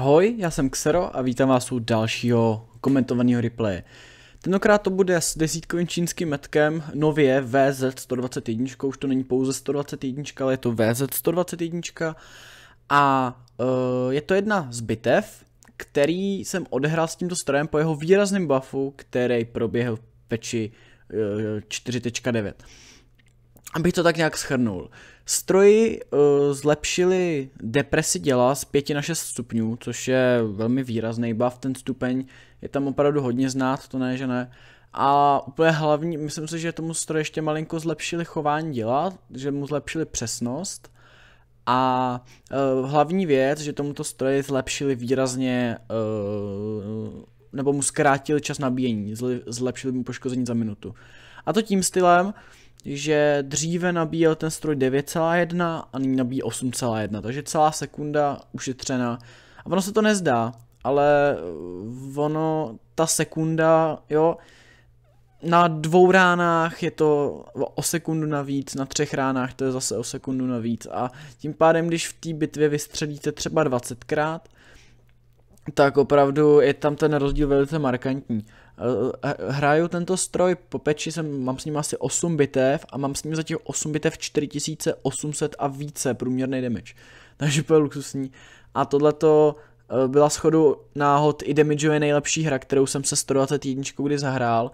Ahoj, já jsem Xero a vítám vás u dalšího komentovaného replaye. Tentokrát to bude s desítkovým čínským metkem, nově VZ121, už to není pouze 121, ale je to VZ121. A uh, je to jedna z bitev, který jsem odehrál s tímto strojem po jeho výrazném buffu, který proběhl v peči uh, e, 4.9 abych to tak nějak schrnul. Stroji uh, zlepšili depresi děla z 5 na 6 stupňů, což je velmi výrazný buff, ten stupeň je tam opravdu hodně znát, to ne, že ne. A úplně hlavní, myslím si, že tomu stroji ještě malinko zlepšili chování děla, že mu zlepšili přesnost. A uh, hlavní věc, že tomuto stroji zlepšili výrazně, uh, nebo mu zkrátili čas nabíjení, zlepšili mu poškození za minutu. A to tím stylem, že dříve nabíjel ten stroj 9,1 a nyní nabíjí 8,1, takže celá sekunda ušetřena. A ono se to nezdá, ale eh, ono, ta sekunda, jo, na dvou ránách je to o sekundu navíc, na třech ránách to je zase o sekundu navíc a tím pádem, když v té bitvě vystřelíte třeba 20krát, tak opravdu je tam ten rozdíl velice markantní. Eh, eh, hraju tento stroj, po peči jsem, mám s ním asi 8 bitev a mám s ním zatím 8 bitev 4800 a více průměrný damage. Takže to je luxusní. A tohleto Eh, byla schodu náhod i Damageově nejlepší hra, kterou jsem se 121 kdy zahrál.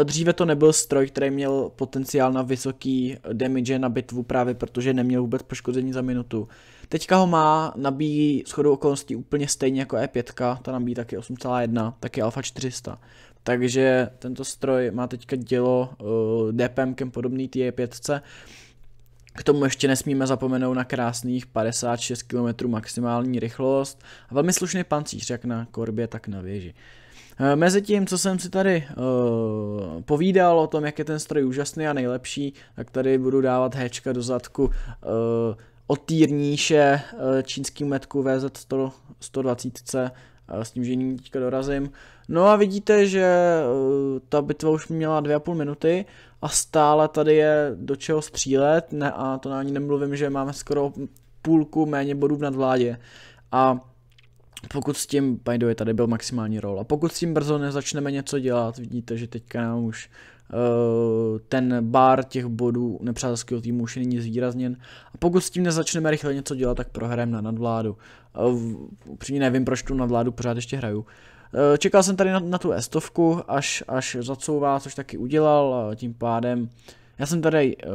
Eh, dříve to nebyl stroj, který měl potenciál na vysoký eh, damage na bitvu právě protože neměl vůbec poškození za minutu. Teďka ho má, nabíjí schodu okolností úplně stejně jako E5, ta nabíjí taky 8,1, taky Alpha 400. Takže tento stroj má teďka dělo uh, DPMkem podobný té E5, k tomu ještě nesmíme zapomenout na krásných 56 km maximální rychlost a velmi slušný pancíř jak na korbě, tak na věži. E, mezi tím co jsem si tady uh, povídal o tom, jak je ten stroj úžasný a nejlepší, tak tady budu dávat hečka do zadku uh, od týrníše uh, čínským metku VZ 120 s tím, že ní teďka dorazím. No a vidíte, že eh, ta bitva už měla dvě a půl minuty a stále tady je do čeho střílet ne, a to na ani nemluvím, že máme skoro půlku méně bodů v nadvládě. A pokud s tím, by the way, tady byl maximální rol. A pokud s tím brzo nezačneme něco dělat, vidíte, že teďka nám už ten bar těch bodů nepřátelského týmu už není zvýrazněn. A pokud s tím nezačneme rychle něco dělat, tak prohrajeme na nadvládu. Upřímně nevím, proč tu nadvládu pořád ještě hraju. E, čekal jsem tady na, na tu estovku, až, až zacouvá, což taky udělal, tím pádem já jsem tady uh,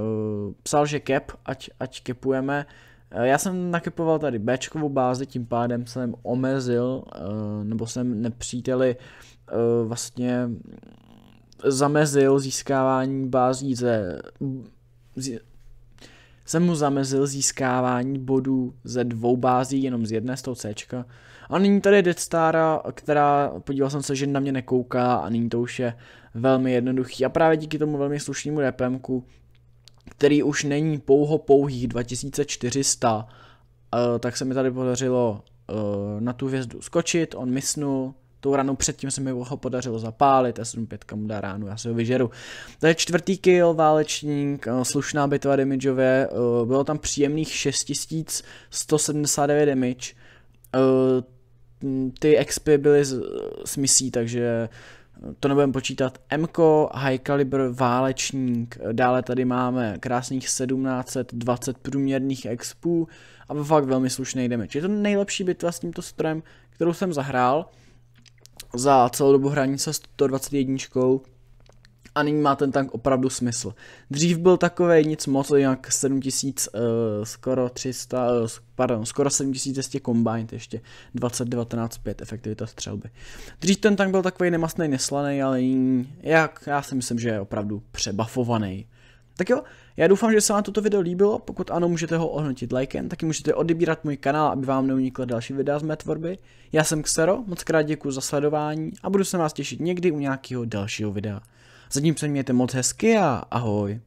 psal, že cap, ať, ať capujeme. E, já jsem nakepoval tady Bčkovou bázi, tím pádem jsem omezil, uh, nebo jsem nepříteli uh, vlastně zamezil získávání bází ze... Z, jsem mu zamezil získávání bodů ze dvou bází, jenom z jedné, z toho C. A nyní tady Deadstara, která, podíval jsem se, že na mě nekouká a nyní to už je velmi jednoduchý. A právě díky tomu velmi slušnému repemku, který už není pouho pouhých 2400, eh, tak se mi tady podařilo eh, na tu hvězdu skočit, on misnul, tou ranou předtím se mi ho podařilo zapálit a 7-5 mu dá ránu, já se ho vyžeru. To je čtvrtý kill, válečník, eh, slušná bitva damageově, eh, bylo tam příjemných 6179 damage, eh, ty XP byly s misí, takže to nebudeme počítat. Mko, High Caliber, Válečník, dále tady máme krásných 1720 průměrných expů a fakt velmi slušný damage. Je to nejlepší bitva s tímto strojem, kterou jsem zahrál za celou dobu hraní se 121 a nyní má ten tank opravdu smysl. Dřív byl takový nic moc, jak 7000, uh, eh, skoro 300, uh, eh, pardon, skoro 7200 combined ještě, 2019 efektivita střelby. Dřív ten tank byl takový nemastný, neslaný, ale jiný, jak, já si myslím, že je opravdu přebafovaný. Tak jo, já doufám, že se vám toto video líbilo, pokud ano, můžete ho ohnutit, likem, taky můžete odebírat můj kanál, aby vám neunikly další videa z mé tvorby. Já jsem Xero, moc krát děkuji za sledování a budu se vás těšit někdy u nějakého dalšího videa. Zatím se mějte moc hezky a ahoj.